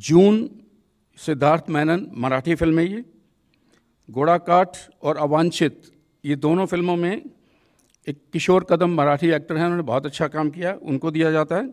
जून Siddharth Menon Marathi film है ये घोड़ाकाठ और अवांछित ये दोनों फिल्मों में एक किशोर कदम मराठी एक्टर हैं उन्होंने बहुत अच्छा काम किया उनको दिया जाता है